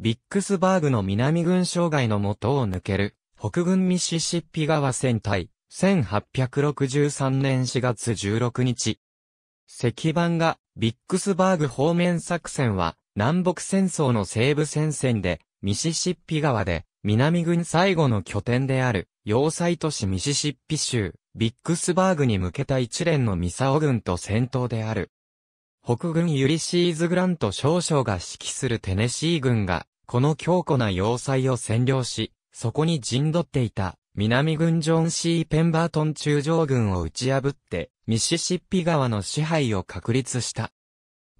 ビックスバーグの南軍障害の元を抜ける、北軍ミシシッピ川戦隊、1863年4月16日。石板が、ビックスバーグ方面作戦は、南北戦争の西部戦線で、ミシシッピ川で、南軍最後の拠点である、要塞都市ミシシッピ州、ビックスバーグに向けた一連のミサオ軍と戦闘である。北軍ユリシーズ・グラント少将が指揮するテネシー軍が、この強固な要塞を占領し、そこに陣取っていた、南軍ジョン・シー・ペンバートン中将軍を打ち破って、ミシシッピ川の支配を確立した。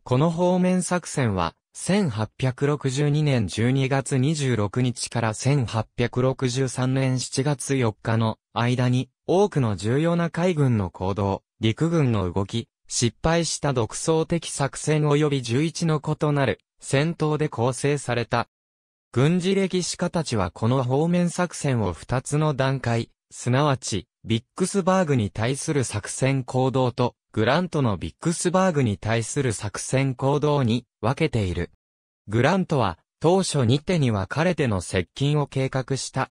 この方面作戦は、1862年12月26日から1863年7月4日の間に多くの重要な海軍の行動、陸軍の動き、失敗した独創的作戦及び11の異なる戦闘で構成された。軍事歴史家たちはこの方面作戦を2つの段階、すなわち、ビックスバーグに対する作戦行動と、グラントのビックスバーグに対する作戦行動に分けている。グラントは、当初2手に分かれての接近を計画した。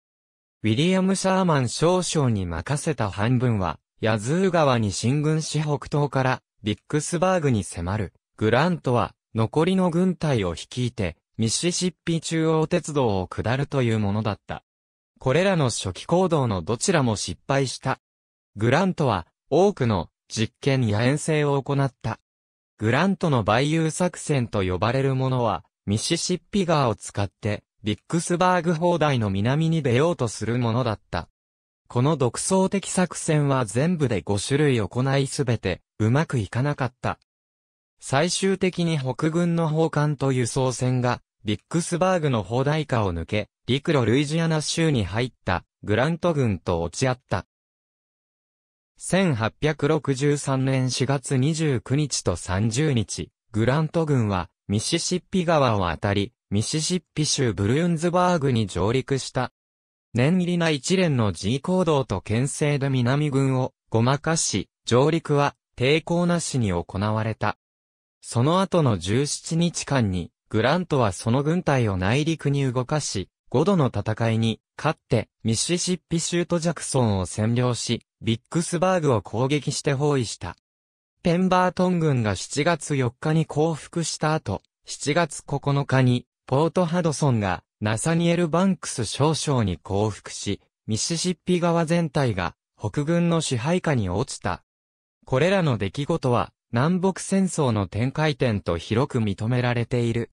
ウィリアム・シャーマン少将に任せた半分は、ヤズー川に進軍し北東からビックスバーグに迫る、グラントは、残りの軍隊を率いて、ミシシッピ中央鉄道を下るというものだった。これらの初期行動のどちらも失敗した。グラントは、多くの実験や遠征を行った。グラントの培養作戦と呼ばれるものは、ミシシッピ川を使って、ビックスバーグ砲台の南に出ようとするものだった。この独創的作戦は全部で5種類行いすべて、うまくいかなかった。最終的に北軍の砲艦と輸送船が、ビックスバーグの砲台下を抜け、陸路ルイジアナ州に入った、グラント軍と落ち合った。1863年4月29日と30日、グラント軍は、ミシシッピ川を渡り、ミシシッピ州ブルーンズバーグに上陸した。念入りな一連の G 行動と牽制で南軍をごまかし、上陸は抵抗なしに行われた。その後の17日間に、グラントはその軍隊を内陸に動かし、5度の戦いに勝って、ミシシッピ州とジャクソンを占領し、ビックスバーグを攻撃して包囲した。ペンバートン軍が7月4日に降伏した後、7月9日に、ポートハドソンがナサニエル・バンクス少将に降伏し、ミシシッピ川全体が北軍の支配下に落ちた。これらの出来事は南北戦争の展開点と広く認められている。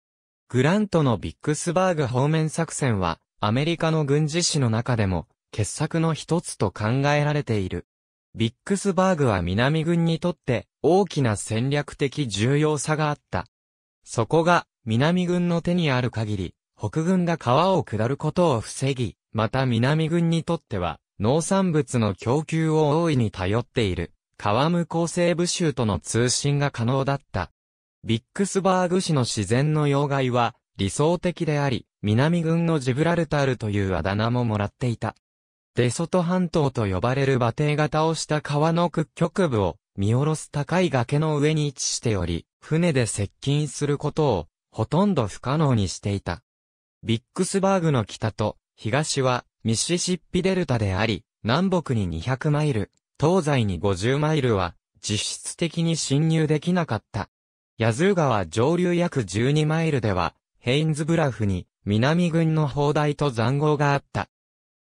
グラントのビックスバーグ方面作戦はアメリカの軍事史の中でも傑作の一つと考えられている。ビックスバーグは南軍にとって大きな戦略的重要さがあった。そこが南軍の手にある限り北軍が川を下ることを防ぎ、また南軍にとっては、農産物の供給を大いに頼っている、川向う西部州との通信が可能だった。ビックスバーグ市の自然の要害は、理想的であり、南軍のジブラルタールというあだ名ももらっていた。デソト半島と呼ばれる馬蹄型をした川の屈曲部を見下ろす高い崖の上に位置しており、船で接近することをほとんど不可能にしていた。ビックスバーグの北と東はミシシッピデルタであり、南北に200マイル、東西に50マイルは実質的に侵入できなかった。ヤズー川上流約12マイルでは、ヘインズブラフに南軍の砲台と残壕があった。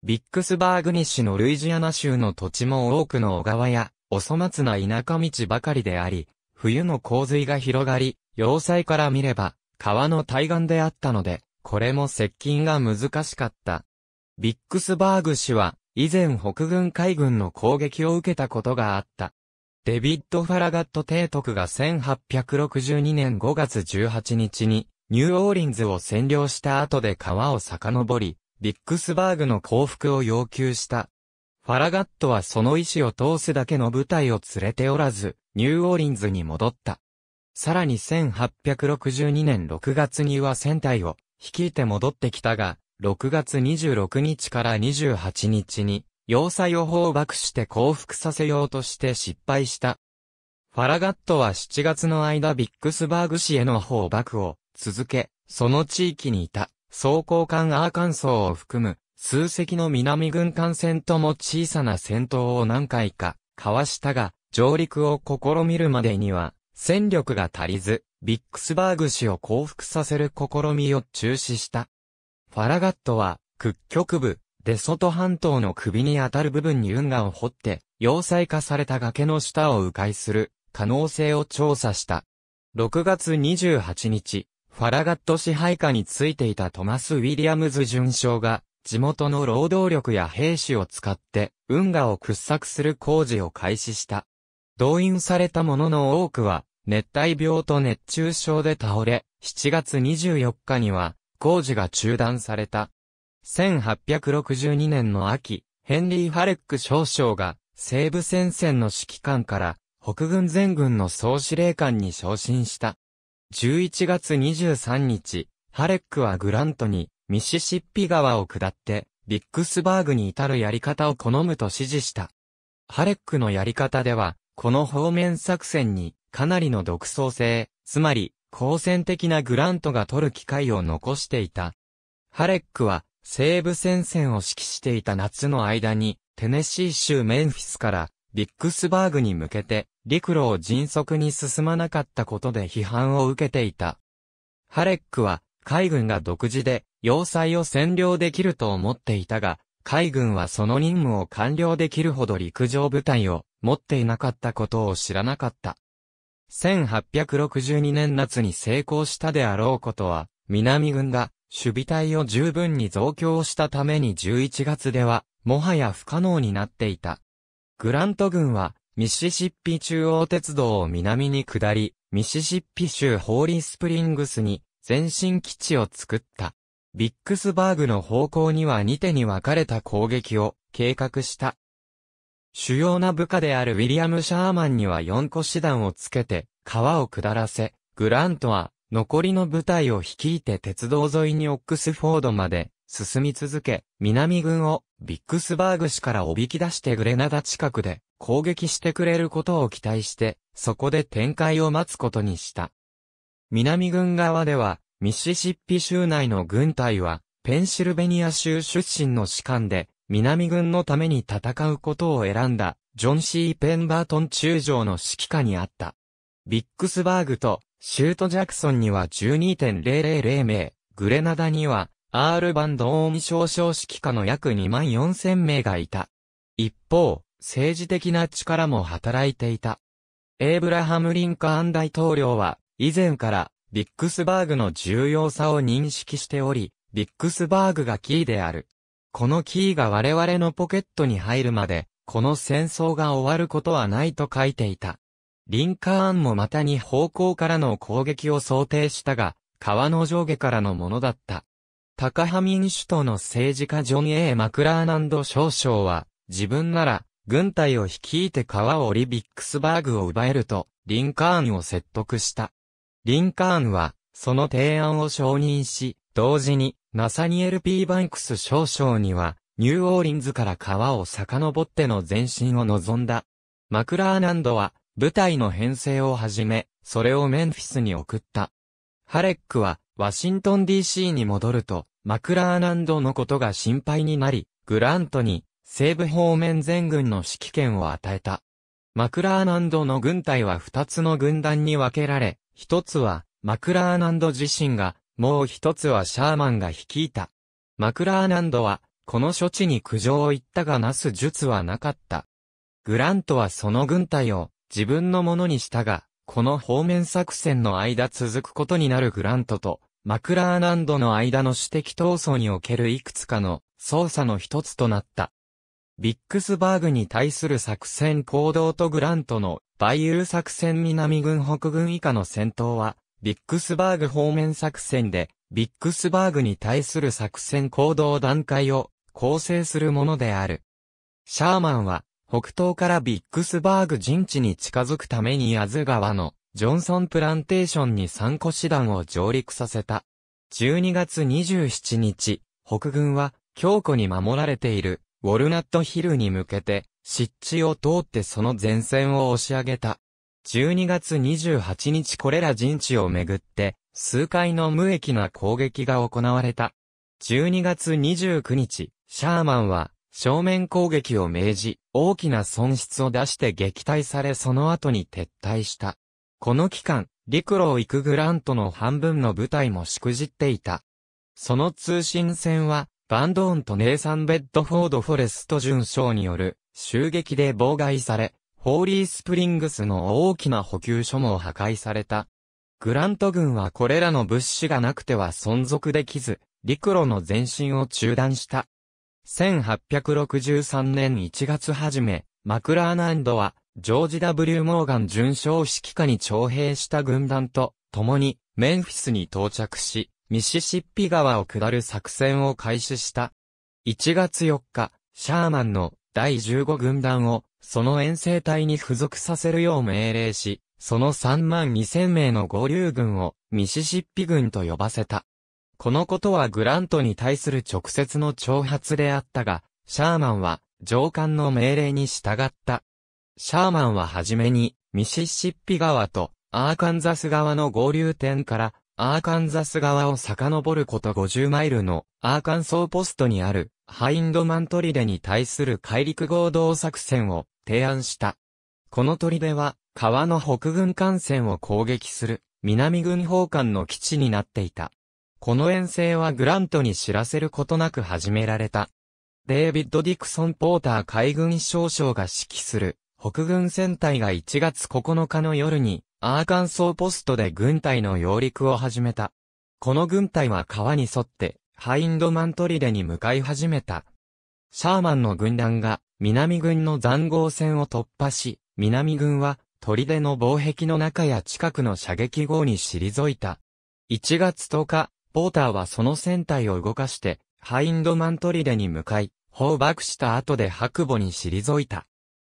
ビックスバーグ西のルイジアナ州の土地も多くの小川や、お粗末な田舎道ばかりであり、冬の洪水が広がり、要塞から見れば、川の対岸であったので、これも接近が難しかった。ビックスバーグ氏は、以前北軍海軍の攻撃を受けたことがあった。デビッド・ファラガット提督が1862年5月18日に、ニューオーリンズを占領した後で川を遡り、ビックスバーグの降伏を要求した。ファラガットはその意思を通すだけの部隊を連れておらず、ニューオーリンズに戻った。さらに1862年6月には船隊を率いて戻ってきたが、6月26日から28日に、要塞を放爆して降伏させようとして失敗した。ファラガットは7月の間ビックスバーグ市への放爆を続け、その地域にいた装甲艦アーカンソーを含む数隻の南軍艦船とも小さな戦闘を何回か交わしたが、上陸を試みるまでには戦力が足りず、ビックスバーグ氏を降伏させる試みを中止した。ファラガットは、屈曲部、デソト半島の首に当たる部分に運河を掘って、要塞化された崖の下を迂回する可能性を調査した。6月28日、ファラガット支配下についていたトマス・ウィリアムズ巡将が、地元の労働力や兵士を使って、運河を掘削する工事を開始した。動員された者の多くは、熱帯病と熱中症で倒れ、7月24日には、工事が中断された。1862年の秋、ヘンリー・ハレック少将が、西部戦線の指揮官から、北軍全軍の総司令官に昇進した。11月23日、ハレックはグラントに、ミシシッピ川を下って、ビックスバーグに至るやり方を好むと指示した。ハレックのやり方では、この方面作戦に、かなりの独創性、つまり、好戦的なグラントが取る機会を残していた。ハレックは、西部戦線を指揮していた夏の間に、テネシー州メンフィスから、ビックスバーグに向けて、陸路を迅速に進まなかったことで批判を受けていた。ハレックは、海軍が独自で、要塞を占領できると思っていたが、海軍はその任務を完了できるほど陸上部隊を持っていなかったことを知らなかった。1862年夏に成功したであろうことは、南軍が守備隊を十分に増強したために11月では、もはや不可能になっていた。グラント軍は、ミシシッピ中央鉄道を南に下り、ミシシッピ州ホーリースプリングスに前進基地を作った。ビックスバーグの方向には2手に分かれた攻撃を計画した。主要な部下であるウィリアム・シャーマンには4個師団をつけて、川を下らせ、グラントは、残りの部隊を率いて鉄道沿いにオックスフォードまで進み続け、南軍をビックスバーグ市からおびき出してグレナダ近くで攻撃してくれることを期待して、そこで展開を待つことにした。南軍側では、ミシシッピ州内の軍隊は、ペンシルベニア州出身の士官で、南軍のために戦うことを選んだ、ジョン・シー・ペンバートン中将の指揮下にあった。ビックスバーグとシュート・ジャクソンには12.000名、グレナダにはアール・バンド・オーン少将指揮下の約2万4000名がいた。一方、政治的な力も働いていた。エイブラハム・リンカーン大統領は、以前からビックスバーグの重要さを認識しており、ビックスバーグがキーであるこのキーが我々のポケットに入るまで、この戦争が終わることはないと書いていた。リンカーンもまたに方向からの攻撃を想定したが、川の上下からのものだった。タカハミン首都の政治家ジョン・ A・ マクラーナンド少将は、自分なら、軍隊を率いて川をリビックスバーグを奪えると、リンカーンを説得した。リンカーンは、その提案を承認し、同時に、ナサニエル・ P・ バンクス少将には、ニューオーリンズから川を遡っての前進を望んだ。マクラーナンドは、部隊の編成を始め、それをメンフィスに送った。ハレックは、ワシントン DC に戻ると、マクラーナンドのことが心配になり、グラントに、西部方面全軍の指揮権を与えた。マクラーナンドの軍隊は二つの軍団に分けられ、一つは、マクラーナンド自身がもう一つはシャーマンが率いた。マクラーナンドは、この処置に苦情を言ったがなす術はなかった。グラントはその軍隊を自分のものにしたが、この方面作戦の間続くことになるグラントと、マクラーナンドの間の指摘闘争におけるいくつかの操作の一つとなった。ビックスバーグに対する作戦行動とグラントのバイユル作戦南軍北軍以下の戦闘はビックスバーグ方面作戦で、ビックスバーグに対する作戦行動段階を構成するものである。シャーマンは、北東からビックスバーグ陣地に近づくためにアズ川のジョンソンプランテーションに参個師団を上陸させた。12月27日、北軍は強固に守られているウォルナットヒルに向けて湿地を通ってその前線を押し上げた。12月28日これら陣地をめぐって、数回の無益な攻撃が行われた。12月29日、シャーマンは、正面攻撃を命じ、大きな損失を出して撃退されその後に撤退した。この期間、陸路を行くグラントの半分の部隊もしくじっていた。その通信戦は、バンドーンとネイサン・ベッドフォード・フォレスト准将による襲撃で妨害され、ホーリースプリングスの大きな補給所も破壊された。グラント軍はこれらの物資がなくては存続できず、陸路の前進を中断した。1863年1月初め、マクラーナンドは、ジョージ・ W・ モーガン准将指揮下に徴兵した軍団と、共に、メンフィスに到着し、ミシシッピ川を下る作戦を開始した。1月4日、シャーマンの第15軍団をその遠征隊に付属させるよう命令し、その3万2000名の合流軍をミシシッピ軍と呼ばせた。このことはグラントに対する直接の挑発であったが、シャーマンは上官の命令に従った。シャーマンははじめにミシシッピ川とアーカンザス川の合流点からアーカンザス川を遡ること50マイルのアーカンソーポストにあるハインドマントリデに対する海陸合同作戦を提案した。この砦は、川の北軍艦船を攻撃する、南軍砲艦の基地になっていた。この遠征はグラントに知らせることなく始められた。デイビッド・ディクソン・ポーター海軍少将が指揮する、北軍戦隊が1月9日の夜に、アーカンソーポストで軍隊の揚陸を始めた。この軍隊は川に沿って、ハインドマントリデに向かい始めた。シャーマンの軍団が南軍の残壕戦を突破し、南軍は砦の防壁の中や近くの射撃壕に退いた。1月10日、ポーターはその船体を動かして、ハインドマン砦に向かい、放爆した後で白母に退いた。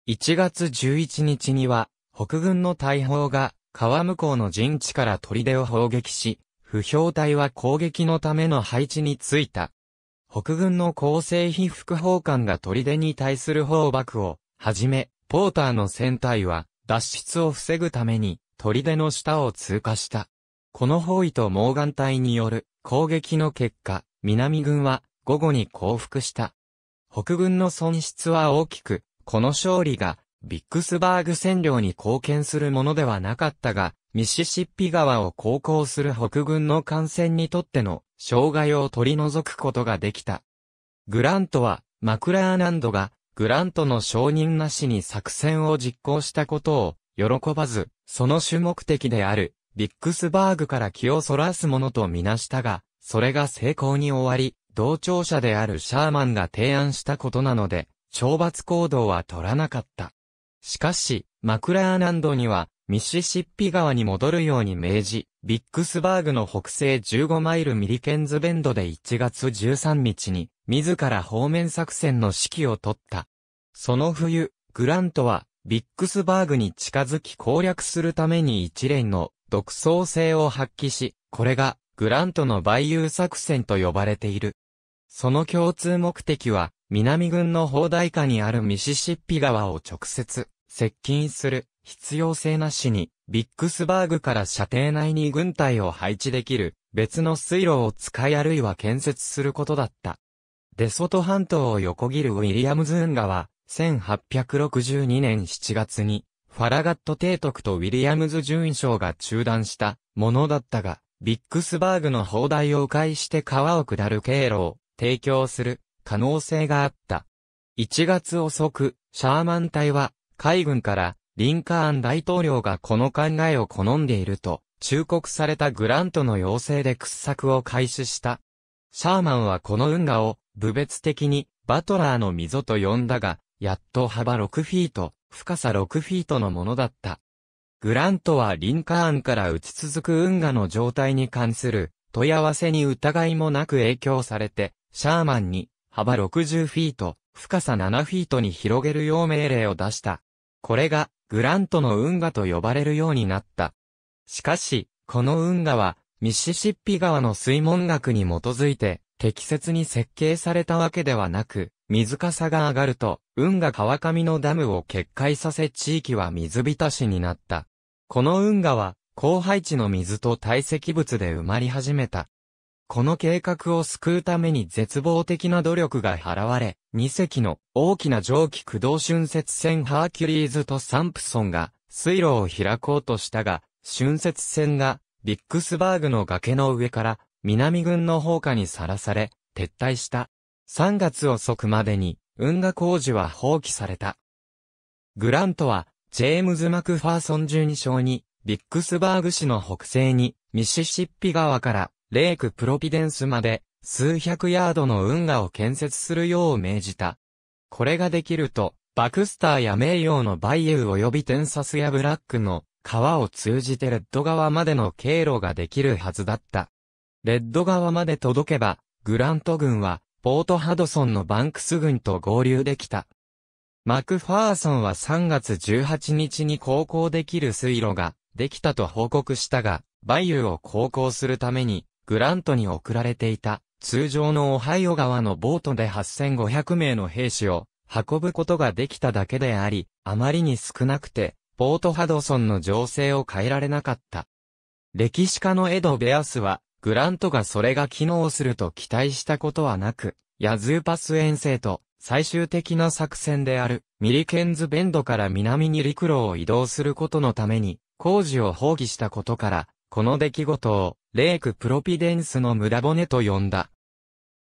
1月11日には、北軍の大砲が川向こうの陣地から砦を砲撃し、不評隊は攻撃のための配置についた。北軍の構成被副砲官が砦に対する砲爆を、はじめ、ポーターの船体は、脱出を防ぐために、砦の下を通過した。この包囲と猛眼隊による攻撃の結果、南軍は午後に降伏した。北軍の損失は大きく、この勝利がビックスバーグ占領に貢献するものではなかったが、ミシシッピ川を航行する北軍の艦船にとっての障害を取り除くことができた。グラントは、マクラーナンドが、グラントの承認なしに作戦を実行したことを、喜ばず、その主目的である、ビックスバーグから気をそらすものとみなしたが、それが成功に終わり、同調者であるシャーマンが提案したことなので、懲罰行動は取らなかった。しかし、マクラーナンドには、ミシシッピ川に戻るように命じ、ビックスバーグの北西15マイルミリケンズベンドで1月13日に、自ら方面作戦の指揮を取った。その冬、グラントは、ビックスバーグに近づき攻略するために一連の独創性を発揮し、これがグラントの培養作戦と呼ばれている。その共通目的は、南軍の砲台下にあるミシシッピ川を直接接近する必要性なしに、ビックスバーグから射程内に軍隊を配置できる別の水路を使いあるいは建設することだった。デソト半島を横切るウィリアムズ運河は、1862年7月に、ファラガット提督とウィリアムズ位賞が中断したものだったが、ビックスバーグの砲台を迂回して川を下る経路を提供する可能性があった。1月遅く、シャーマン隊は海軍からリンカーン大統領がこの考えを好んでいると、忠告されたグラントの要請で掘削を開始した。シャーマンはこの運河を、部別的に、バトラーの溝と呼んだが、やっと幅6フィート、深さ6フィートのものだった。グラントはリンカーンから打ち続く運河の状態に関する問い合わせに疑いもなく影響されて、シャーマンに幅60フィート、深さ7フィートに広げるよう命令を出した。これが、グラントの運河と呼ばれるようになった。しかし、この運河は、ミシシッピ川の水門学に基づいて、適切に設計されたわけではなく、水かさが上がると、運河川上のダムを決壊させ地域は水浸しになった。この運河は、荒廃地の水と堆積物で埋まり始めた。この計画を救うために絶望的な努力が払われ、2隻の大きな蒸気駆動春節船ハーキュリーズとサンプソンが水路を開こうとしたが、春節船がビックスバーグの崖の上から南軍の砲火にさらされ、撤退した。3月遅くまでに運河工事は放棄された。グラントは、ジェームズ・マクファーソン12章に、ビックスバーグ市の北西に、ミシシッピ川からレークプロピデンスまで数百ヤードの運河を建設するよう命じた。これができると、バクスターや名誉のバイエウ及びテンサスやブラックの川を通じてレッド川までの経路ができるはずだった。レッド川まで届けば、グラント軍は、ポートハドソンのバンクス軍と合流できた。マクファーソンは3月18日に航行できる水路ができたと報告したが、バイユーを航行するためにグラントに送られていた、通常のオハイオ川のボートで8500名の兵士を運ぶことができただけであり、あまりに少なくて、ポートハドソンの情勢を変えられなかった。歴史家のエド・ベアスは、グラントがそれが機能すると期待したことはなく、ヤズーパス遠征と最終的な作戦であるミリケンズベンドから南に陸路を移動することのために工事を放棄したことからこの出来事を、レーク・プロピデンスの村骨と呼んだ。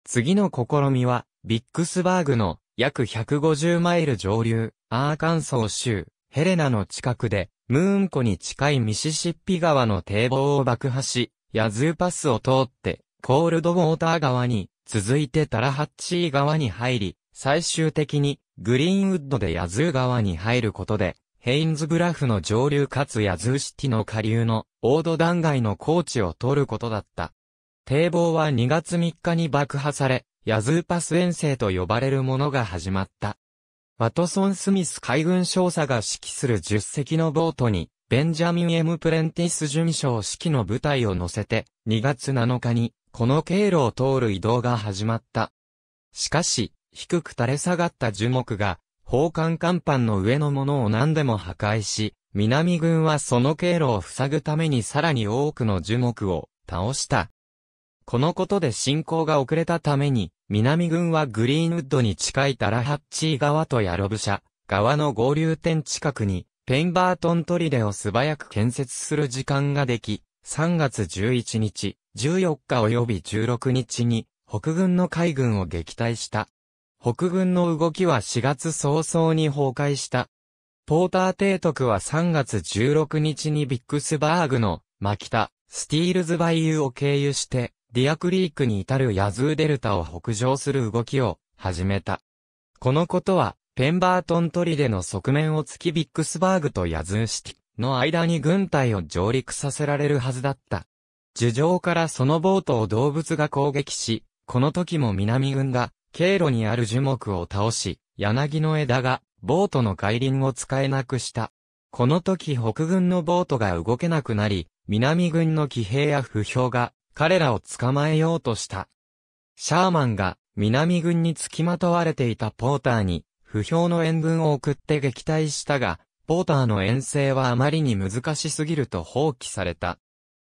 次の試みは、ビックスバーグの約150マイル上流、アーカンソー州、ヘレナの近くで、ムーン湖に近いミシシッピ川の堤防を爆破し、ヤズーパスを通って、コールドウォーター川に、続いてタラハッチー川に入り、最終的に、グリーンウッドでヤズー川に入ることで、ヘインズグラフの上流かつヤズーシティの下流の、オード断崖の高地を通ることだった。堤防は2月3日に爆破され、ヤズーパス遠征と呼ばれるものが始まった。ワトソン・スミス海軍少佐が指揮する10隻のボートに、ベンジャミン・エム・プレンティス准将指揮の部隊を乗せて、2月7日に、この経路を通る移動が始まった。しかし、低く垂れ下がった樹木が、砲艦甲板の上のものを何でも破壊し、南軍はその経路を塞ぐためにさらに多くの樹木を倒した。このことで進行が遅れたために、南軍はグリーンウッドに近いタラハッチー川とヤロブシャ川の合流点近くに、ペンバートン砦を素早く建設する時間ができ、3月11日、14日及び16日に、北軍の海軍を撃退した。北軍の動きは4月早々に崩壊した。ポーター提督は3月16日にビックスバーグの、キタ、スティールズバイユーを経由して、ディアクリークに至るヤズーデルタを北上する動きを始めた。このことは、ペンバートン砦の側面を突きビックスバーグとヤズーシティの間に軍隊を上陸させられるはずだった。樹上からそのボートを動物が攻撃し、この時も南軍が経路にある樹木を倒し、柳の枝が、ボートの外輪を使えなくした。この時北軍のボートが動けなくなり、南軍の騎兵や不評が、彼らを捕まえようとした。シャーマンが、南軍に付きまとわれていたポーターに、不評の援軍を送って撃退したが、ポーターの遠征はあまりに難しすぎると放棄された。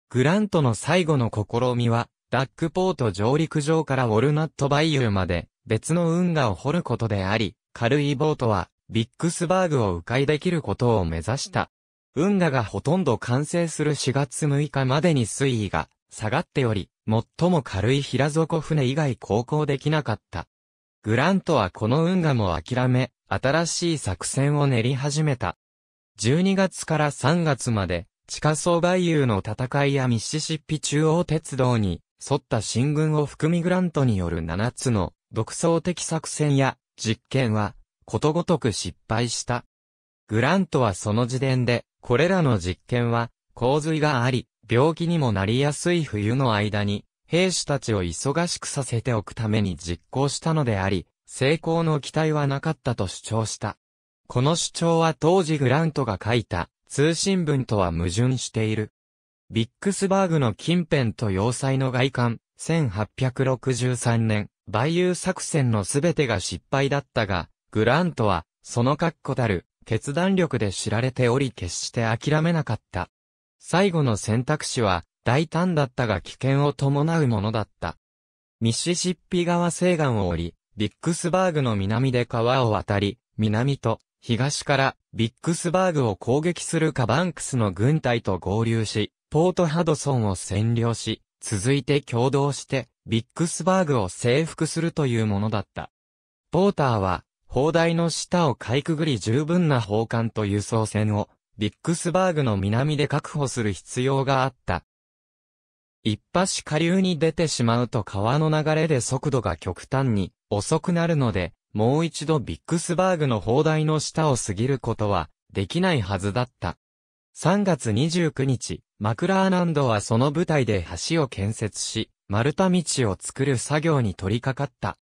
グラントの最後の試みは、ダックポート上陸上からウォルナットバイユーまで、別の運河を掘ることであり、軽いボートは、ビックスバーグを迂回できることを目指した。運河がほとんど完成する4月6日までに水位が下がっており、最も軽い平底船以外航行できなかった。グラントはこの運河も諦め、新しい作戦を練り始めた。12月から3月まで、地下層外遊の戦いやミシシッピ中央鉄道に沿った進軍を含みグラントによる7つの独創的作戦や実験はことごとく失敗した。グラントはその時点で、これらの実験は洪水があり、病気にもなりやすい冬の間に、兵士たちを忙しくさせておくために実行したのであり、成功の期待はなかったと主張した。この主張は当時グラントが書いた通信文とは矛盾している。ビックスバーグの近辺と要塞の外観、1863年、バイユー作戦のすべてが失敗だったが、グラントは、その確固たる、決断力で知られており決して諦めなかった。最後の選択肢は、大胆だったが危険を伴うものだった。ミシシッピ川西岸を降り、ビックスバーグの南で川を渡り、南と東からビックスバーグを攻撃するカバンクスの軍隊と合流し、ポートハドソンを占領し、続いて共同してビックスバーグを征服するというものだった。ポーターは、砲台の下をかいくぐり十分な砲艦と輸送船を、ビックスバーグの南で確保する必要があった。一発下流に出てしまうと川の流れで速度が極端に遅くなるので、もう一度ビックスバーグの砲台の下を過ぎることはできないはずだった。3月29日、マクラーナンドはその部隊で橋を建設し、丸太道を作る作業に取り掛かった。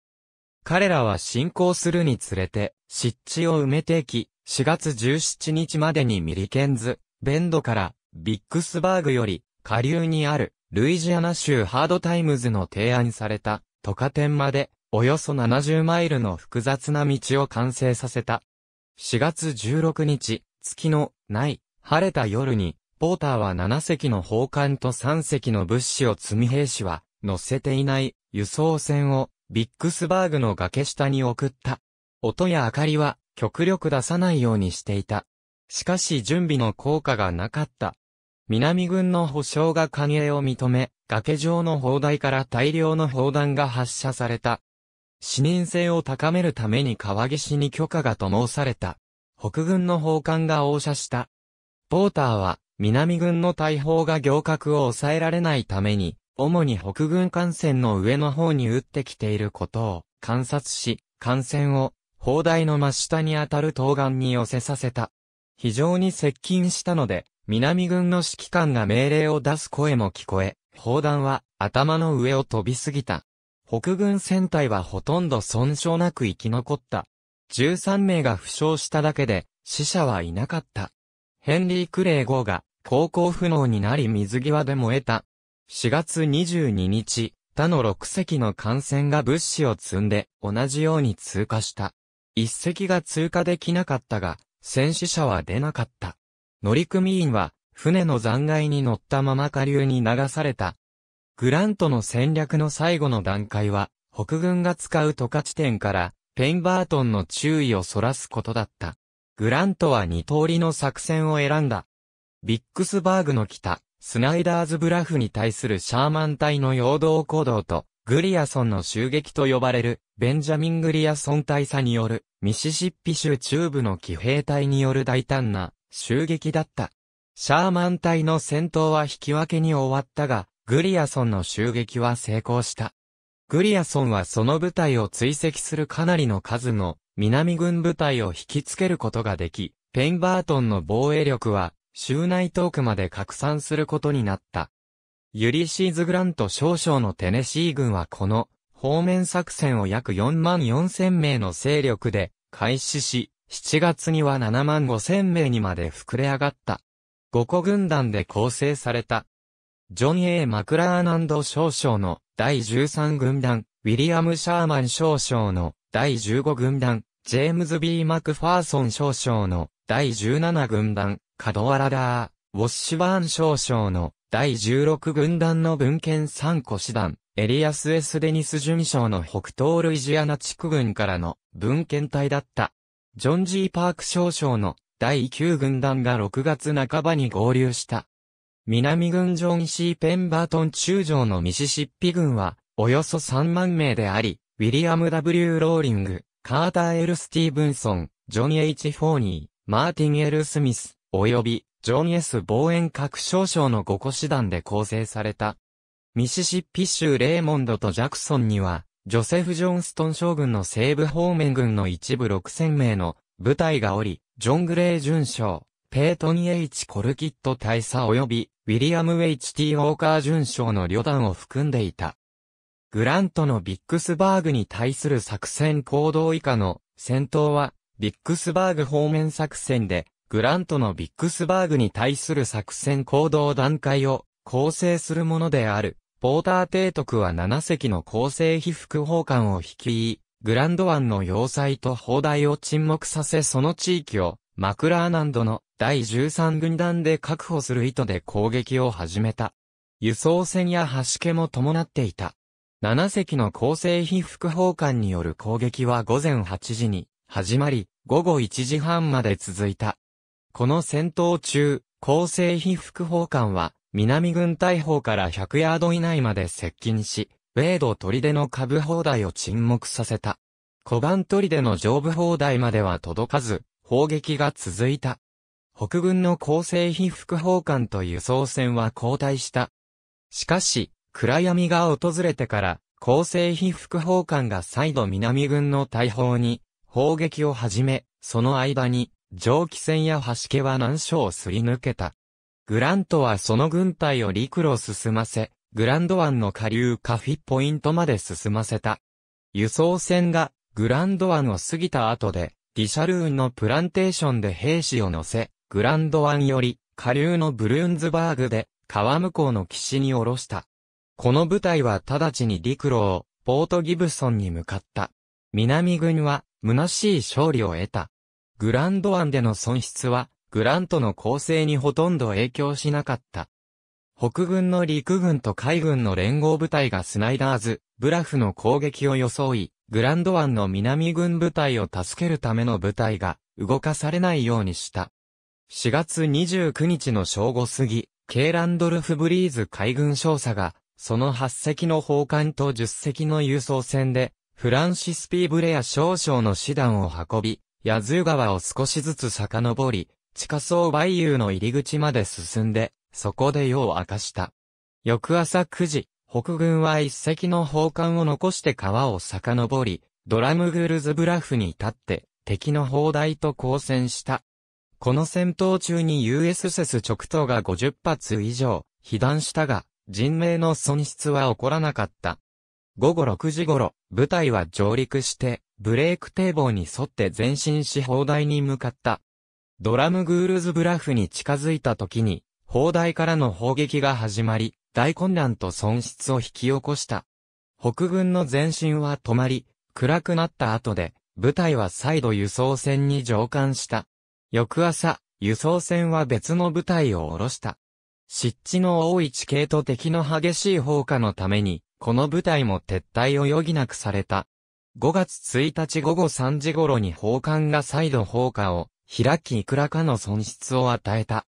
彼らは進行するにつれて、湿地を埋めていき、4月17日までにミリケンズ、ベンドからビックスバーグより下流にあるルイジアナ州ハードタイムズの提案されたトカ店までおよそ70マイルの複雑な道を完成させた。4月16日、月のない晴れた夜に、ポーターは7隻の砲艦と3隻の物資を積み兵士は乗せていない輸送船をビックスバーグの崖下に送った。音や明かりは極力出さないようにしていた。しかし準備の効果がなかった。南軍の保障が歓迎を認め、崖上の砲台から大量の砲弾が発射された。視認性を高めるために川岸に許可が灯された。北軍の砲艦が応射した。ポーターは、南軍の大砲が行革を抑えられないために、主に北軍艦船の上の方に打ってきていることを観察し、艦船を砲台の真下にあたる東岸に寄せさせた。非常に接近したので、南軍の指揮官が命令を出す声も聞こえ、砲弾は頭の上を飛びすぎた。北軍船隊はほとんど損傷なく生き残った。13名が負傷しただけで、死者はいなかった。ヘンリー・クレイ号が、航行不能になり水際で燃えた。4月22日、他の6隻の艦船が物資を積んで、同じように通過した。1隻が通過できなかったが、戦死者は出なかった。乗組員は、船の残骸に乗ったまま下流に流された。グラントの戦略の最後の段階は、北軍が使う渡過地点から、ペンバートンの注意をそらすことだった。グラントは二通りの作戦を選んだ。ビックスバーグの北、スナイダーズブラフに対するシャーマン隊の陽動行動と、グリアソンの襲撃と呼ばれる、ベンジャミン・グリアソン大佐による、ミシシッピ州中部の騎兵隊による大胆な襲撃だった。シャーマン隊の戦闘は引き分けに終わったが、グリアソンの襲撃は成功した。グリアソンはその部隊を追跡するかなりの数の南軍部隊を引きつけることができ、ペンバートンの防衛力は州内トークまで拡散することになった。ユリシーズ・グラント少将のテネシー軍はこの方面作戦を約4万4千名の勢力で開始し、7月には7万5千名にまで膨れ上がった。5個軍団で構成された。ジョン・ A・ マクラーナンド少将の第13軍団、ウィリアム・シャーマン少将の第15軍団、ジェームズ・ B・ マクファーソン少将の第17軍団、カドワラダー、ウォッシュバーン少将の第16軍団の文献3個師団、エリアス・エス・デニス巡将の北東ルイジアナ地区軍からの文献隊だった。ジョン・ジー・パーク少将の第9軍団が6月半ばに合流した。南軍ジョン・シー・ペンバートン中将のミシシッピ軍は、およそ3万名であり、ウィリアム・ W・ ローリング、カーター・エル・スティーブンソン、ジョン・ H・ フォーニー、マーティン・エル・スミス、及び、ジョン・ S・ 望遠エン各の5個師団で構成された。ミシシッピ州レーモンドとジャクソンには、ジョセフ・ジョンストン将軍の西部方面軍の一部6000名の部隊がおり、ジョン・グレー准将、ペートン・ H・ コルキット大佐及び、ウィリアム・ H.T. ウォーカー准将の旅団を含んでいた。グラントのビックスバーグに対する作戦行動以下の戦闘は、ビックスバーグ方面作戦で、グラントのビックスバーグに対する作戦行動段階を構成するものである。ポーター提督は7隻の構成被覆法官を率い、グランド湾の要塞と砲台を沈黙させその地域をマクラーナンドの第13軍団で確保する意図で攻撃を始めた。輸送船や橋家も伴っていた。7隻の構成被覆砲官による攻撃は午前8時に始まり、午後1時半まで続いた。この戦闘中、厚生被副法官は、南軍大砲から100ヤード以内まで接近し、ウェード砦の下部砲台を沈黙させた。小判砦の上部砲台までは届かず、砲撃が続いた。北軍の厚生被副法官と輸送船は交代した。しかし、暗闇が訪れてから、厚生被副法官が再度南軍の大砲に砲撃を始め、その間に蒸気船や橋家は難所をすり抜けた。グラントはその軍隊を陸路進ませ、グランド湾の下流カフィポイントまで進ませた。輸送船がグランド湾を過ぎた後で、ディシャルーンのプランテーションで兵士を乗せ、グランド湾より下流のブルーンズバーグで川向こうの岸に下ろした。この部隊は直ちに陸路をポートギブソンに向かった。南軍は虚しい勝利を得た。グランド湾での損失は、グラントの構成にほとんど影響しなかった。北軍の陸軍と海軍の連合部隊がスナイダーズ、ブラフの攻撃を装い、グランド湾の南軍部隊を助けるための部隊が動かされないようにした。4月29日の正午過ぎ、ケーランドルフ・ブリーズ海軍少佐が、その8隻の砲艦と10隻の輸送船で、フランシス・ピー・ブレア少将の師団を運び、八頭川を少しずつ遡り、地下層梅遊の入り口まで進んで、そこで夜を明かした。翌朝9時、北軍は一隻の砲艦を残して川を遡り、ドラムグルズブラフに立って、敵の砲台と交戦した。この戦闘中に US セス直頭が50発以上、被弾したが、人命の損失は起こらなかった。午後6時頃、部隊は上陸して、ブレイク堤防に沿って前進し砲台に向かった。ドラムグールズブラフに近づいた時に、砲台からの砲撃が始まり、大混乱と損失を引き起こした。北軍の前進は止まり、暗くなった後で、部隊は再度輸送船に乗艦した。翌朝、輸送船は別の部隊を下ろした。湿地の多い地形と敵の激しい砲火のために、この部隊も撤退を余儀なくされた。5月1日午後3時頃に砲艦が再度砲火を開きいくらかの損失を与えた。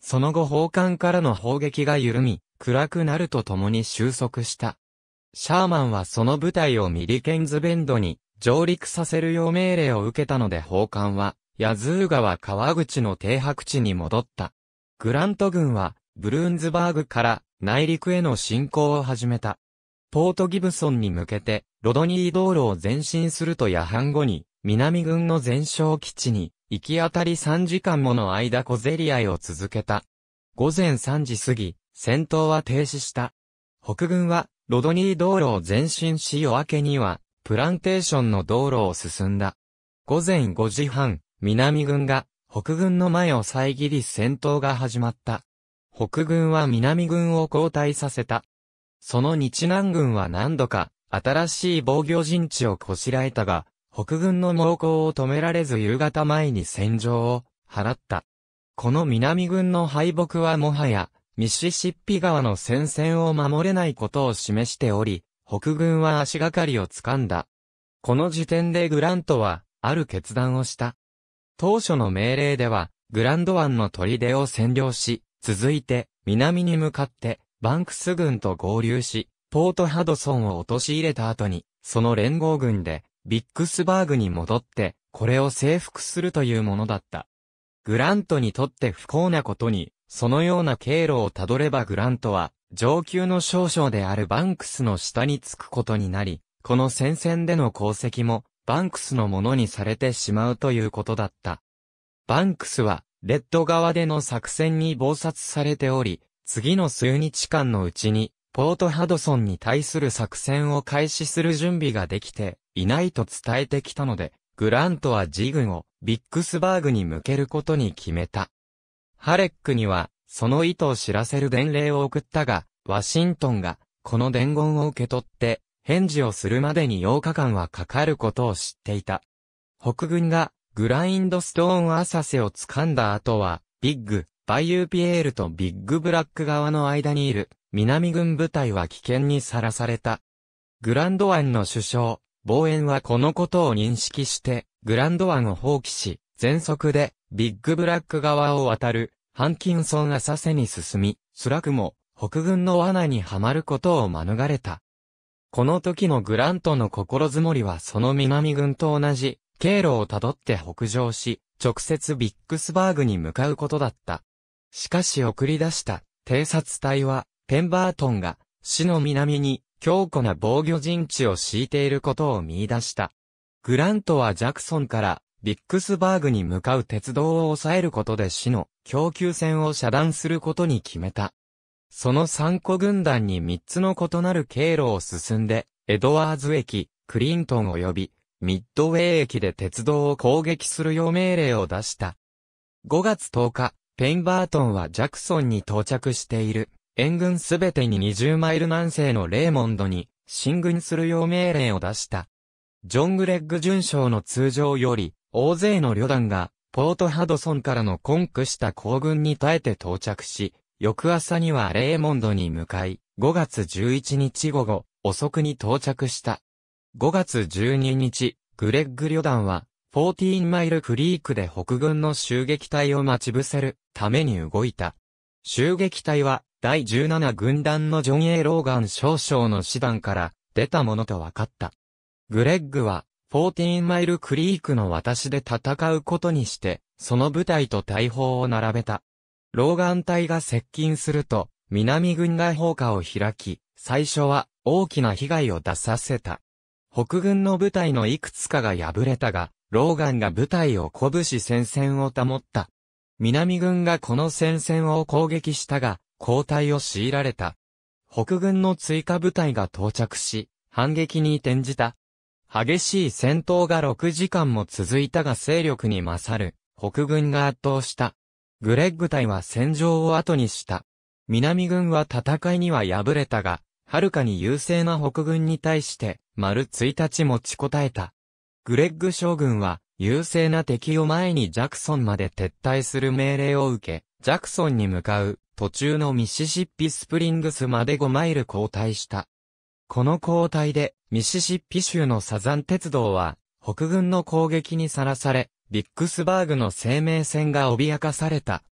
その後砲艦からの砲撃が緩み、暗くなるとともに収束した。シャーマンはその部隊をミリケンズベンドに上陸させるよう命令を受けたので砲艦は、ヤズー川川口の停泊地に戻った。グラント軍は、ブルーンズバーグから内陸への侵攻を始めた。ポートギブソンに向けて、ロドニー道路を前進すると夜半後に、南軍の前哨基地に、行き当たり3時間もの間小競り合いを続けた。午前3時過ぎ、戦闘は停止した。北軍は、ロドニー道路を前進し夜明けには、プランテーションの道路を進んだ。午前5時半、南軍が、北軍の前を遮り戦闘が始まった。北軍は南軍を交代させた。その日南軍は何度か、新しい防御陣地をこしらえたが、北軍の猛攻を止められず夕方前に戦場を払った。この南軍の敗北はもはや、ミシシッピ川の戦線を守れないことを示しており、北軍は足がかりをつかんだ。この時点でグラントは、ある決断をした。当初の命令では、グランド湾の砦を占領し、続いて、南に向かって、バンクス軍と合流し、ポートハドソンを陥れた後に、その連合軍で、ビックスバーグに戻って、これを征服するというものだった。グラントにとって不幸なことに、そのような経路をたどればグラントは、上級の少将であるバンクスの下につくことになり、この戦線での功績も、バンクスのものにされてしまうということだった。バンクスは、レッド側での作戦に暴殺されており、次の数日間のうちに、ポートハドソンに対する作戦を開始する準備ができていないと伝えてきたので、グラントはジ軍をビックスバーグに向けることに決めた。ハレックには、その意図を知らせる伝令を送ったが、ワシントンが、この伝言を受け取って、返事をするまでに8日間はかかることを知っていた。北軍が、グラインドストーン浅瀬を掴んだ後は、ビッグ、バイユーピエールとビッグブラック側の間にいる南軍部隊は危険にさらされた。グランド湾の首相、防衛はこのことを認識して、グランド湾を放棄し、全速でビッグブラック側を渡る、ハンキンソン浅瀬に進み、スラクも北軍の罠にはまることを免れた。この時のグラントの心づもりはその南軍と同じ、経路をたどって北上し、直接ビックスバーグに向かうことだった。しかし送り出した偵察隊は、ペンバートンが、市の南に強固な防御陣地を敷いていることを見出した。グラントはジャクソンからビックスバーグに向かう鉄道を抑えることで市の供給線を遮断することに決めた。その三個軍団に3つの異なる経路を進んで、エドワーズ駅、クリントン及び、ミッドウェー駅で鉄道を攻撃するよう命令を出した。5月10日、ペンバートンはジャクソンに到着している。援軍すべてに20マイル南西のレーモンドに進軍するよう命令を出した。ジョン・グレッグ巡将の通常より大勢の旅団がポートハドソンからの根拠した行軍に耐えて到着し、翌朝にはレーモンドに向かい、5月11日午後、遅くに到着した。5月12日、グレッグ旅団はフォーティーンマイルクリークで北軍の襲撃隊を待ち伏せるために動いた。襲撃隊は第17軍団のジョン・エローガン少将の師団から出たものと分かった。グレッグは、フォーティーンマイルクリークの私で戦うことにして、その部隊と大砲を並べた。ローガン隊が接近すると、南軍が砲火を開き、最初は大きな被害を出させた。北軍の部隊のいくつかが破れたが、ローガンが部隊を鼓舞し戦線を保った。南軍がこの戦線を攻撃したが、後退を強いられた。北軍の追加部隊が到着し、反撃に転じた。激しい戦闘が6時間も続いたが勢力に勝る、北軍が圧倒した。グレッグ隊は戦場を後にした。南軍は戦いには敗れたが、はるかに優勢な北軍に対して、丸1日持ちこたえた。グレッグ将軍は、優勢な敵を前にジャクソンまで撤退する命令を受け、ジャクソンに向かう途中のミシシッピスプリングスまで5マイル後退した。この後退で、ミシシッピ州のサザン鉄道は、北軍の攻撃にさらされ、ビックスバーグの生命線が脅かされた。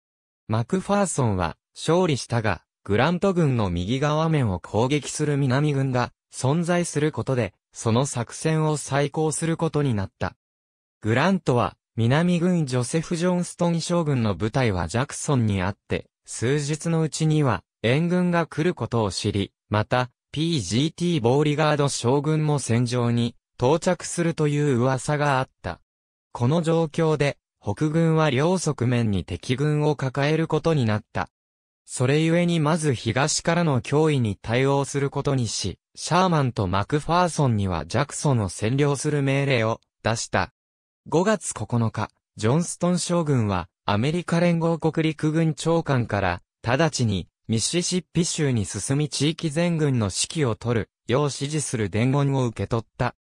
マクファーソンは、勝利したが、グラント軍の右側面を攻撃する南軍が、存在することで、その作戦を再考することになった。グラントは、南軍ジョセフ・ジョンストン将軍の部隊はジャクソンにあって、数日のうちには、援軍が来ることを知り、また、PGT ボーリガード将軍も戦場に到着するという噂があった。この状況で、北軍は両側面に敵軍を抱えることになった。それゆえにまず東からの脅威に対応することにし、シャーマンとマクファーソンにはジャクソンを占領する命令を出した。5月9日、ジョンストン将軍はアメリカ連合国陸軍長官から直ちにミシシッピ州に進み地域全軍の指揮を取るよう指示する伝言を受け取った。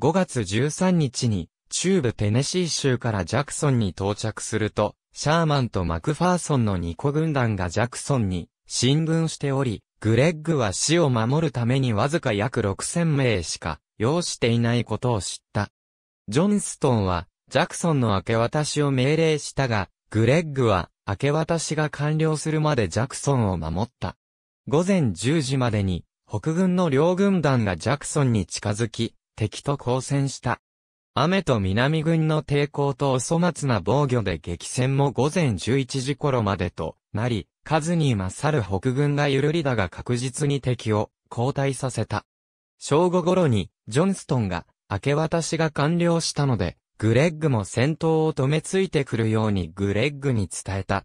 5月13日に中部テネシー州からジャクソンに到着すると、シャーマンとマクファーソンの2個軍団がジャクソンに進軍しており、グレッグは死を守るためにわずか約6000名しか要していないことを知った。ジョンストンは、ジャクソンの明け渡しを命令したが、グレッグは、明け渡しが完了するまでジャクソンを守った。午前10時までに、北軍の両軍団がジャクソンに近づき、敵と交戦した。雨と南軍の抵抗とお粗末な防御で激戦も午前11時頃までとなり、数に勝る北軍がゆるりだが確実に敵を交代させた。正午頃に、ジョンストンが、明け渡しが完了したので、グレッグも戦闘を止めついてくるようにグレッグに伝えた。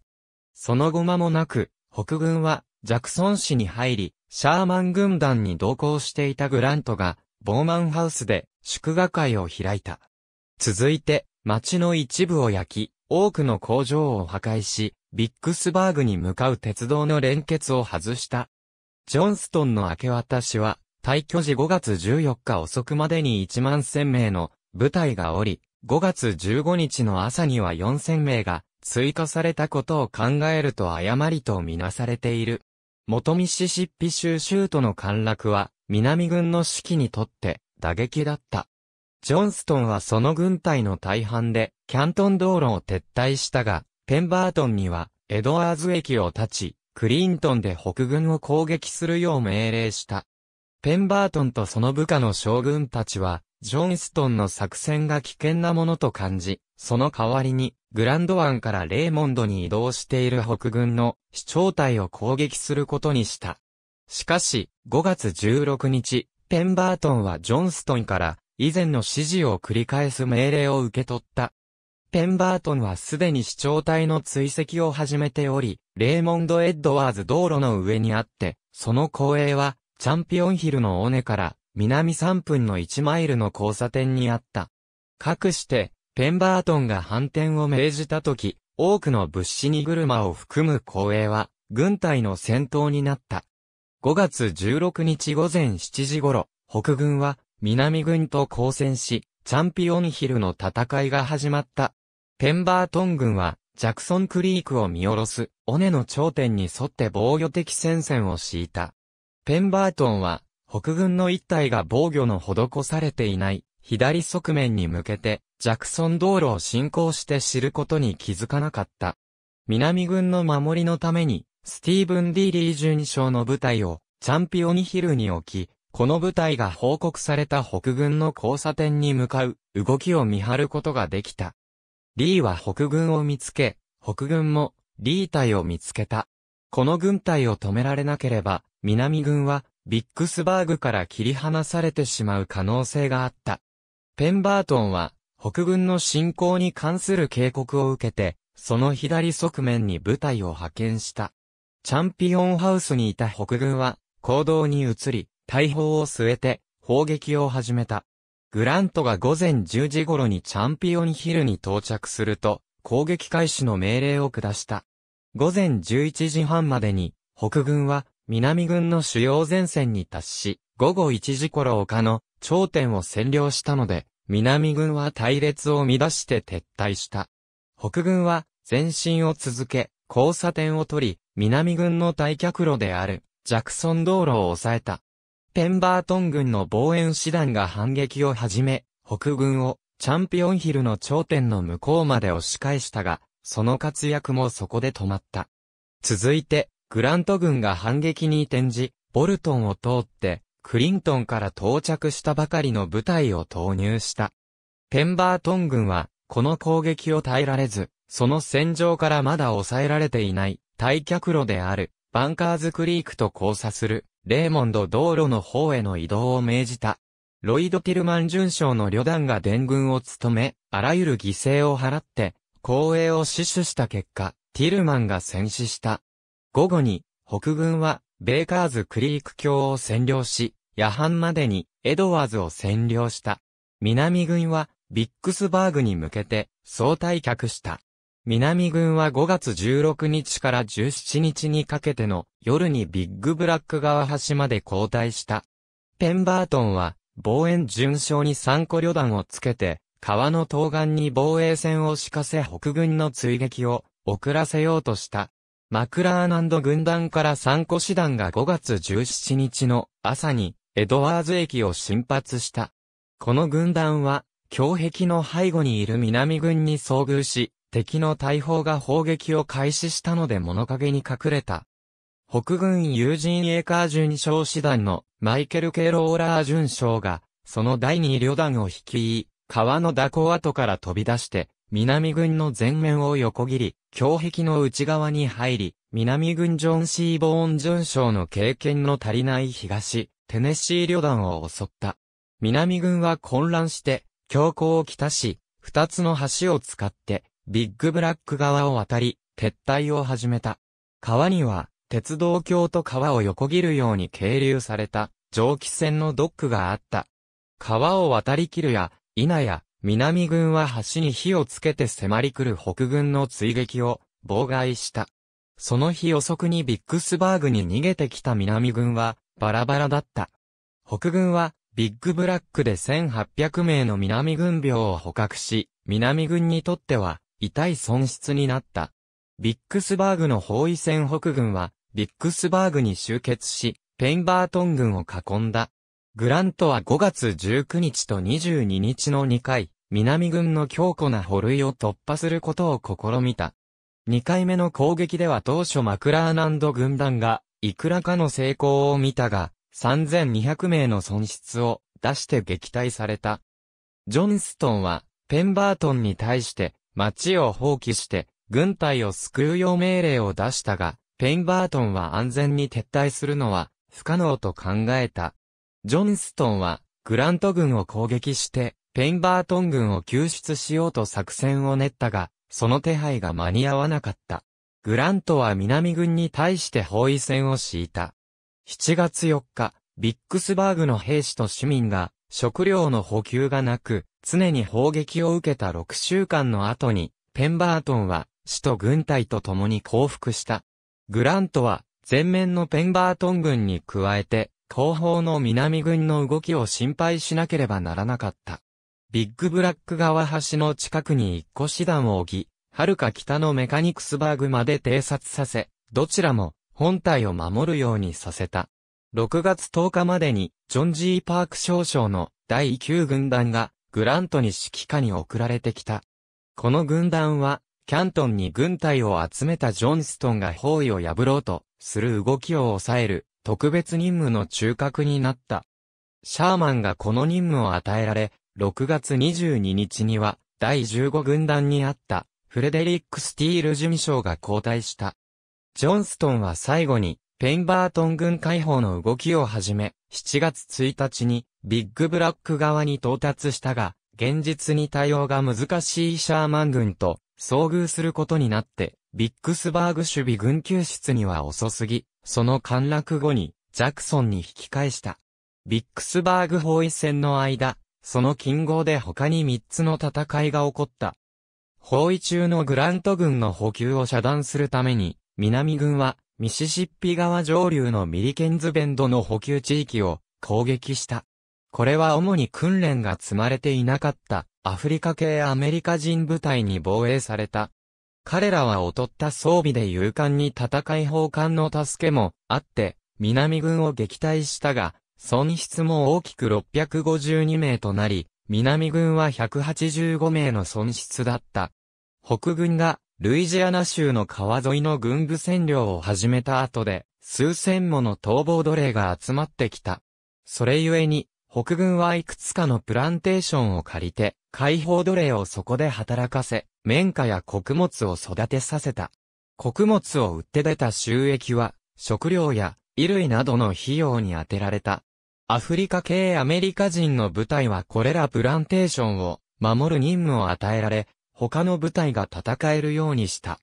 その後間もなく、北軍は、ジャクソン市に入り、シャーマン軍団に同行していたグラントが、ボーマンハウスで、祝賀会を開いた。続いて、町の一部を焼き、多くの工場を破壊し、ビックスバーグに向かう鉄道の連結を外した。ジョンストンの明け渡しは、退去時5月14日遅くまでに1万1000名の部隊がおり、5月15日の朝には4000名が追加されたことを考えると誤りとみなされている。元ミシシッピ州州都の陥落は、南軍の指揮にとって打撃だった。ジョンストンはその軍隊の大半で、キャントン道路を撤退したが、ペンバートンには、エドワーズ駅を立ち、クリントンで北軍を攻撃するよう命令した。ペンバートンとその部下の将軍たちは、ジョンストンの作戦が危険なものと感じ、その代わりに、グランド湾からレーモンドに移動している北軍の市長隊を攻撃することにした。しかし、5月16日、ペンバートンはジョンストンから、以前の指示を繰り返す命令を受け取った。ペンバートンはすでに市長隊の追跡を始めており、レーモンド・エッドワーズ道路の上にあって、その公営は、チャンピオンヒルの尾根から、南3分の1マイルの交差点にあった。かくして、ペンバートンが反転を命じたとき、多くの物資に車を含む公営は、軍隊の戦闘になった。5月16日午前7時頃、北軍は、南軍と交戦し、チャンピオンヒルの戦いが始まった。ペンバートン軍は、ジャクソンクリークを見下ろす、尾根の頂点に沿って防御的戦線を敷いた。ペンバートンは、北軍の一体が防御の施されていない、左側面に向けて、ジャクソン道路を進行して知ることに気づかなかった。南軍の守りのために、スティーブン・ディーリー準将の部隊を、チャンピオニヒルに置き、この部隊が報告された北軍の交差点に向かう動きを見張ることができた。リーは北軍を見つけ、北軍もリー隊を見つけた。この軍隊を止められなければ、南軍はビックスバーグから切り離されてしまう可能性があった。ペンバートンは北軍の侵攻に関する警告を受けて、その左側面に部隊を派遣した。チャンピオンハウスにいた北軍は行動に移り、大砲を据えて砲撃を始めた。グラントが午前10時頃にチャンピオンヒルに到着すると、攻撃開始の命令を下した。午前11時半までに、北軍は南軍の主要前線に達し、午後1時頃丘の頂点を占領したので、南軍は隊列を乱して撤退した。北軍は前進を続け、交差点を取り、南軍の退却路であるジャクソン道路を抑えた。ペンバートン軍の防衛師団が反撃を始め、北軍をチャンピオンヒルの頂点の向こうまで押し返したが、その活躍もそこで止まった。続いて、グラント軍が反撃に転じ、ボルトンを通って、クリントンから到着したばかりの部隊を投入した。ペンバートン軍は、この攻撃を耐えられず、その戦場からまだ抑えられていない、退却路である、バンカーズクリークと交差する、レーモンド道路の方への移動を命じた。ロイド・ティルマン准将の旅団が伝軍を務め、あらゆる犠牲を払って、光栄を死守した結果、ティルマンが戦死した。午後に、北軍は、ベーカーズ・クリーク教を占領し、夜半までに、エドワーズを占領した。南軍は、ビックスバーグに向けて、総退却した。南軍は5月16日から17日にかけての夜にビッグブラック川橋まで交代した。ペンバートンは、防衛順勝に3個旅団をつけて、川の東岸に防衛線を敷かせ北軍の追撃を遅らせようとした。マクラーナンド軍団から3個師団が5月17日の朝にエドワーズ駅を進発した。この軍団は、強壁の背後にいる南軍に遭遇し、敵の大砲が砲撃を開始したので物陰に隠れた。北軍友人エーカー巡将師団のマイケル・ケローラー巡将が、その第二旅団を率い、川の蛇行跡から飛び出して、南軍の前面を横切り、胸壁の内側に入り、南軍ジョン・シー・ボーン巡将の経験の足りない東、テネシー旅団を襲った。南軍は混乱して、強行を来し、二つの橋を使って、ビッグブラック川を渡り、撤退を始めた。川には、鉄道橋と川を横切るように係流された、蒸気船のドックがあった。川を渡りきるや、稲や、南軍は橋に火をつけて迫り来る北軍の追撃を妨害した。その日遅くにビッグスバーグに逃げてきた南軍はバラバラだった。北軍はビッグブラックで1800名の南軍兵を捕獲し、南軍にとっては痛い損失になった。ビックスバーグの包囲戦北軍は、ビックスバーグに集結し、ペンバートン軍を囲んだ。グラントは5月19日と22日の2回、南軍の強固な捕類を突破することを試みた。2回目の攻撃では当初マクラーナンド軍団が、いくらかの成功を見たが、3200名の損失を出して撃退された。ジョンストンは、ペンバートンに対して、町を放棄して、軍隊を救うよう命令を出したが、ペインバートンは安全に撤退するのは不可能と考えた。ジョンストンは、グラント軍を攻撃して、ペインバートン軍を救出しようと作戦を練ったが、その手配が間に合わなかった。グラントは南軍に対して包囲戦を敷いた。7月4日、ビックスバーグの兵士と市民が、食料の補給がなく、常に砲撃を受けた6週間の後に、ペンバートンは、死と軍隊と共に降伏した。グラントは、前面のペンバートン軍に加えて、後方の南軍の動きを心配しなければならなかった。ビッグブラック川橋の近くに一個師団を置き、遥か北のメカニクスバーグまで偵察させ、どちらも本体を守るようにさせた。6月10日までに、ジョン・ジー・パーク少将の第9軍団がグラントに指揮下に送られてきた。この軍団は、キャントンに軍隊を集めたジョンストンが包囲を破ろうとする動きを抑える特別任務の中核になった。シャーマンがこの任務を与えられ、6月22日には第15軍団にあったフレデリック・スティール事務所が交代した。ジョンストンは最後にペンバートン軍解放の動きをはじめ、7月1日にビッグブラック側に到達したが、現実に対応が難しいシャーマン軍と遭遇することになって、ビックスバーグ守備軍救出には遅すぎ、その陥落後にジャクソンに引き返した。ビックスバーグ包囲戦の間、その近郊で他に3つの戦いが起こった。包囲中のグラント軍の補給を遮断するために、南軍はミシシッピ川上流のミリケンズベンドの補給地域を攻撃した。これは主に訓練が積まれていなかったアフリカ系アメリカ人部隊に防衛された。彼らは劣った装備で勇敢に戦い砲艦の助けもあって、南軍を撃退したが、損失も大きく652名となり、南軍は185名の損失だった。北軍がルイジアナ州の川沿いの軍部占領を始めた後で、数千もの逃亡奴隷が集まってきた。それゆえに、北軍はいくつかのプランテーションを借りて、解放奴隷をそこで働かせ、綿花や穀物を育てさせた。穀物を売って出た収益は、食料や衣類などの費用に充てられた。アフリカ系アメリカ人の部隊はこれらプランテーションを守る任務を与えられ、他の部隊が戦えるようにした。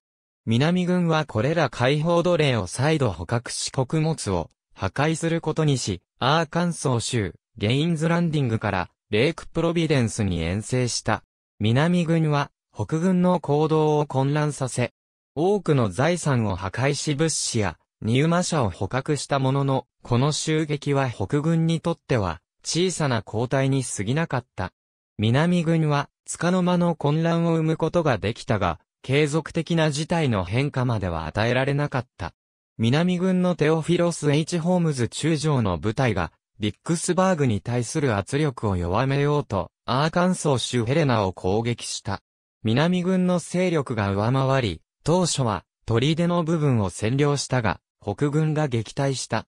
南軍はこれら解放奴隷を再度捕獲し穀物を破壊することにし、アーカンソー州、ゲインズランディングからレイクプロビデンスに遠征した。南軍は北軍の行動を混乱させ、多くの財産を破壊し物資や入馬者を捕獲したものの、この襲撃は北軍にとっては小さな交代に過ぎなかった。南軍は束の間の混乱を生むことができたが、継続的な事態の変化までは与えられなかった。南軍のテオフィロス・ H・ ホームズ中将の部隊が、ビックスバーグに対する圧力を弱めようと、アーカンソー州ヘレナを攻撃した。南軍の勢力が上回り、当初は、砦の部分を占領したが、北軍が撃退した。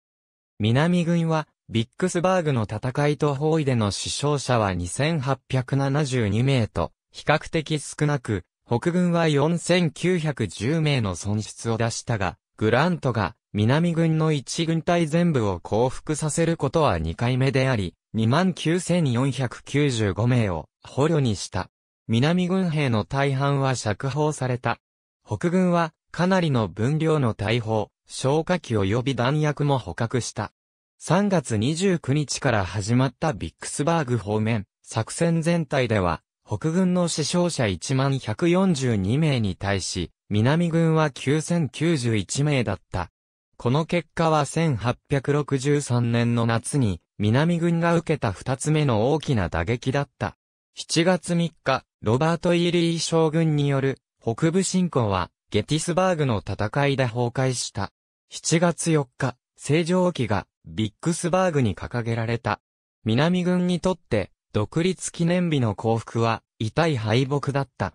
南軍は、ビックスバーグの戦いと包囲での死傷者は2872名と、比較的少なく、北軍は4910名の損失を出したが、グラントが南軍の一軍隊全部を降伏させることは2回目であり、29,495名を捕虜にした。南軍兵の大半は釈放された。北軍はかなりの分量の大砲、消火器及び弾薬も捕獲した。3月29日から始まったビックスバーグ方面、作戦全体では、北軍の死傷者11,142名に対し、南軍は9,091名だった。この結果は1863年の夏に、南軍が受けた二つ目の大きな打撃だった。7月3日、ロバート・イーリー将軍による北部侵攻は、ゲティスバーグの戦いで崩壊した。7月4日、正常期がビックスバーグに掲げられた。南軍にとって、独立記念日の降伏は、痛い敗北だった。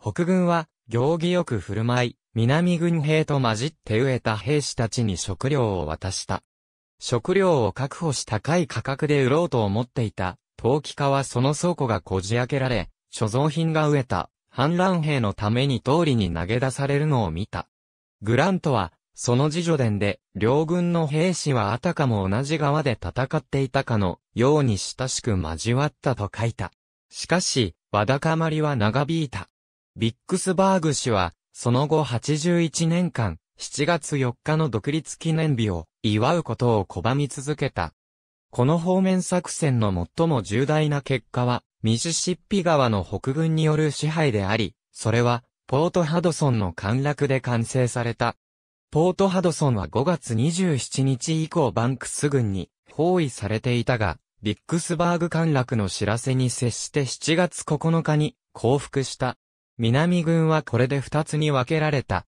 北軍は、行儀よく振る舞い、南軍兵と混じって飢えた兵士たちに食料を渡した。食料を確保し高い価格で売ろうと思っていた、陶器化はその倉庫がこじ開けられ、所蔵品が飢えた、反乱兵のために通りに投げ出されるのを見た。グラントは、その自助伝で、両軍の兵士はあたかも同じ側で戦っていたかのように親しく交わったと書いた。しかし、わだかまりは長引いた。ビックスバーグ氏は、その後81年間、7月4日の独立記念日を祝うことを拒み続けた。この方面作戦の最も重大な結果は、ミシシッピ川の北軍による支配であり、それは、ポートハドソンの陥落で完成されたポートハドソンは5月27日以降バンクス軍に包囲されていたが、ビックスバーグ陥落の知らせに接して7月9日に降伏した。南軍はこれで2つに分けられた。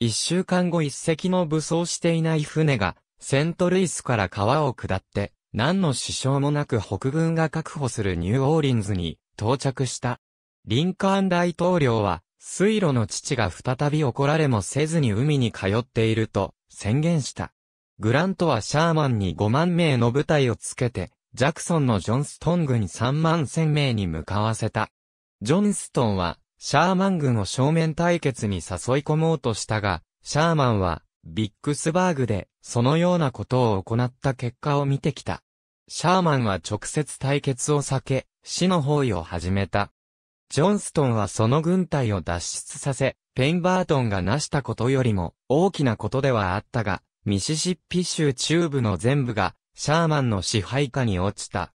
1週間後1隻も武装していない船が、セントルイスから川を下って、何の支障もなく北軍が確保するニューオーリンズに到着した。リンカーン大統領は、水路の父が再び怒られもせずに海に通っていると宣言した。グラントはシャーマンに5万名の部隊をつけて、ジャクソンのジョンストン軍3万1000名に向かわせた。ジョンストンは、シャーマン軍を正面対決に誘い込もうとしたが、シャーマンは、ビッグスバーグで、そのようなことを行った結果を見てきた。シャーマンは直接対決を避け、死の包囲を始めた。ジョンストンはその軍隊を脱出させ、ペンバートンが成したことよりも大きなことではあったが、ミシシッピ州中部の全部がシャーマンの支配下に落ちた。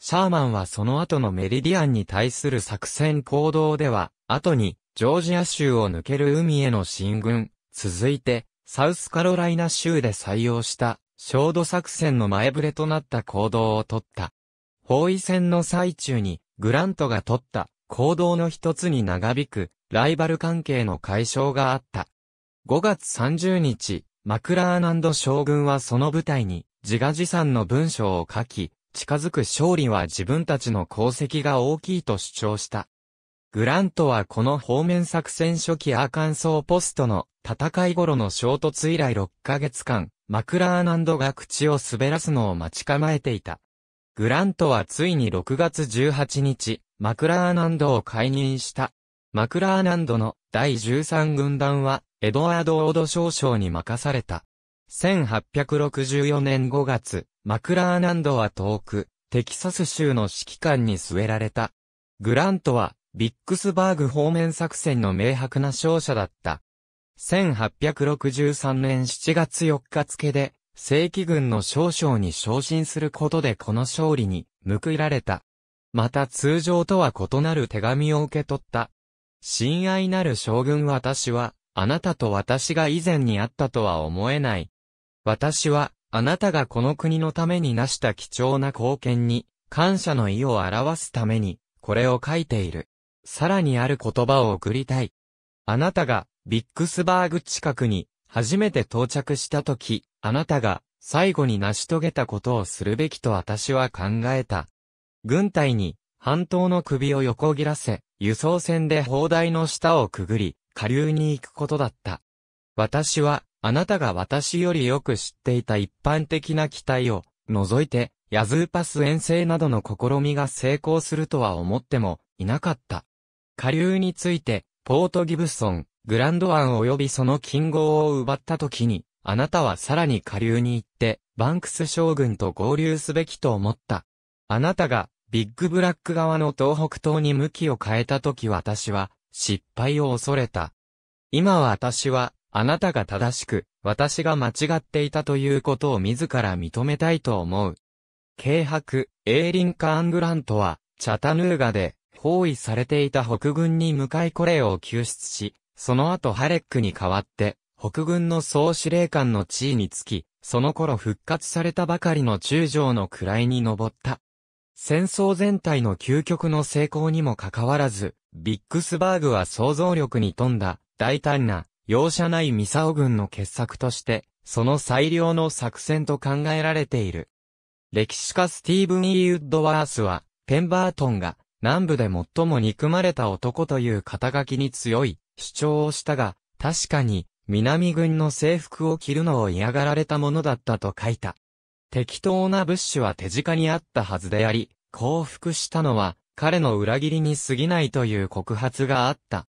シャーマンはその後のメリディアンに対する作戦行動では、後にジョージア州を抜ける海への進軍、続いてサウスカロライナ州で採用した、焦土作戦の前触れとなった行動をとった。包囲戦の最中に、グラントが取った行動の一つに長引く、ライバル関係の解消があった。5月30日、マクラーナンド将軍はその部隊に、自画自賛の文章を書き、近づく勝利は自分たちの功績が大きいと主張した。グラントはこの方面作戦初期アーカンソーポストの戦い頃の衝突以来6ヶ月間、マクラーナンドが口を滑らすのを待ち構えていた。グラントはついに6月18日、マクラーナンドを解任した。マクラーナンドの第13軍団は、エドワード・オード少将に任された。1864年5月、マクラーナンドは遠く、テキサス州の指揮官に据えられた。グラントは、ビックスバーグ方面作戦の明白な勝者だった。1863年7月4日付で、正規軍の少将に昇進することでこの勝利に報いられた。また通常とは異なる手紙を受け取った。親愛なる将軍私は、あなたと私が以前にあったとは思えない。私は、あなたがこの国のために成した貴重な貢献に、感謝の意を表すために、これを書いている。さらにある言葉を送りたい。あなたが、ビックスバーグ近くに、初めて到着した時、あなたが最後に成し遂げたことをするべきと私は考えた。軍隊に半島の首を横切らせ、輸送船で砲台の下をくぐり、下流に行くことだった。私は、あなたが私よりよく知っていた一般的な機体を、除いて、ヤズーパス遠征などの試みが成功するとは思ってもいなかった。下流について、ポートギブソン、グランドアン及びその近号を奪った時に、あなたはさらに下流に行って、バンクス将軍と合流すべきと思った。あなたが、ビッグブラック側の東北東に向きを変えた時私は、失敗を恐れた。今私は、あなたが正しく、私が間違っていたということを自ら認めたいと思う。軽薄、エーリン・カーングラントは、チャタヌーガで、包囲されていた北軍に向かいこれを救出し、その後ハレックに代わって、北軍の総司令官の地位につき、その頃復活されたばかりの中将の位に上った。戦争全体の究極の成功にもかかわらず、ビックスバーグは想像力に富んだ、大胆な、容赦ないミサオ軍の傑作として、その最良の作戦と考えられている。歴史家スティーブン・イーウッドワースは、ペンバートンが、南部で最も憎まれた男という肩書きに強い主張をしたが、確かに、南軍の制服を着るのを嫌がられたものだったと書いた。適当な物資は手近にあったはずであり、降伏したのは彼の裏切りに過ぎないという告発があった。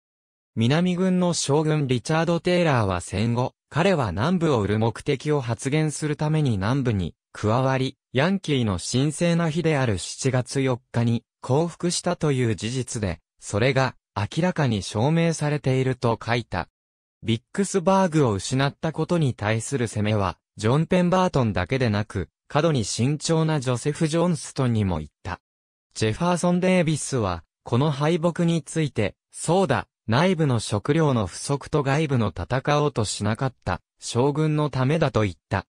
南軍の将軍リチャード・テイラーは戦後、彼は南部を売る目的を発言するために南部に加わり、ヤンキーの神聖な日である7月4日に降伏したという事実で、それが明らかに証明されていると書いた。ビックスバーグを失ったことに対する攻めは、ジョン・ペンバートンだけでなく、過度に慎重なジョセフ・ジョンストンにも言った。ジェファーソン・デービスは、この敗北について、そうだ、内部の食料の不足と外部の戦おうとしなかった、将軍のためだと言った。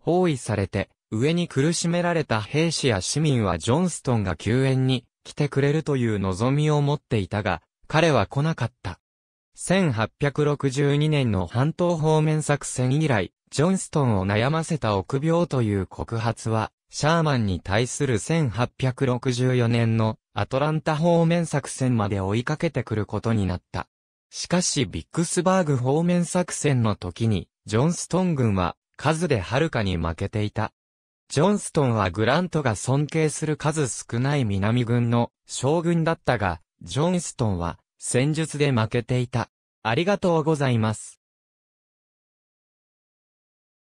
包囲されて、上に苦しめられた兵士や市民はジョンストンが救援に来てくれるという望みを持っていたが、彼は来なかった。1862年の半島方面作戦以来、ジョンストンを悩ませた臆病という告発は、シャーマンに対する1864年のアトランタ方面作戦まで追いかけてくることになった。しかしビックスバーグ方面作戦の時に、ジョンストン軍は数ではるかに負けていた。ジョンストンはグラントが尊敬する数少ない南軍の将軍だったが、ジョンストンは戦術で負けていた。ありがとうございます。